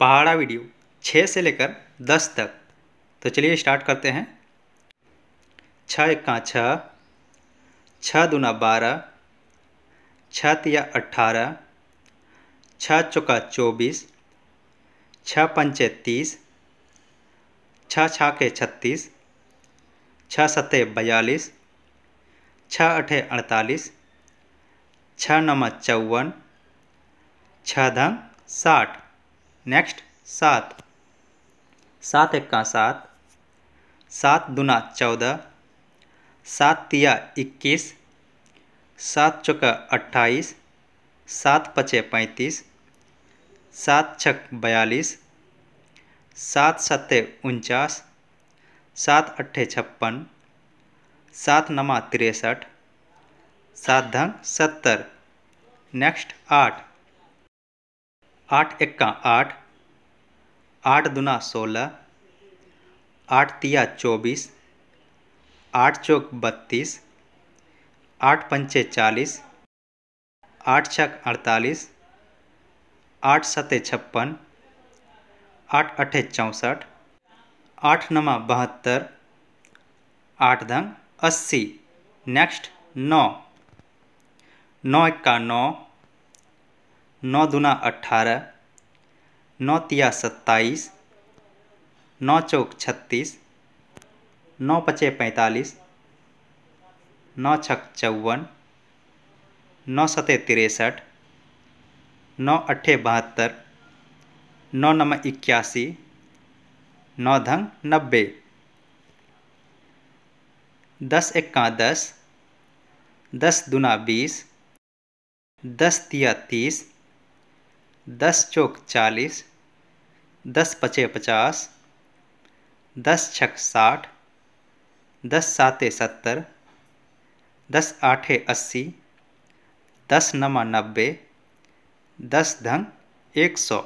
पहाड़ा वीडियो छः से लेकर दस तक तो चलिए स्टार्ट करते हैं छ इक्का छः छ दूना बारह छ तिया अट्ठारह छ चौका चौबीस छ पंचे तीस छः छः के छत्तीस छ सत्ते बयालीस छ अठे अड़तालीस छ नम चौवन छः धंग साठ नेक्स्ट सात सात इक्का सात सात दुना चौदह सात तिया इक्कीस सात चौका अट्ठाईस सात पचे पैंतीस सात छक बयालीस सात सत्ते उनचास सात अट्ठे छप्पन सात नमा तिरसठ सात धंग सत्तर नेक्स्ट आठ आठ इक्का आठ आठ दुना सोलह आठ तिया चौबीस आठ चौक बत्तीस आठ पंचे चालीस आठ छक अड़तालीस आठ सते छप्पन आठ अठे चौंसठ आठ नमा बहत्तर आठ दंग अस्सी नेक्स्ट नौ नौ इक्का नौ नौ दुना अट्ठारह नौ तिया सत्ताईस नौ चौक छत्तीस नौ पचे पैंतालीस नौ छक चौवन नौ सते तिरसठ नौ अट्ठे बहत्तर नौ नम इक्यासी नौ धंग नब्बे दस इक्का दस दस दुना बीस दस तिया तीस दस चौक चालीस दस पचे पचास दस छक साठ दस साते सत्तर दस आठे अस्सी दस नमा नब्बे दस धंग एक सौ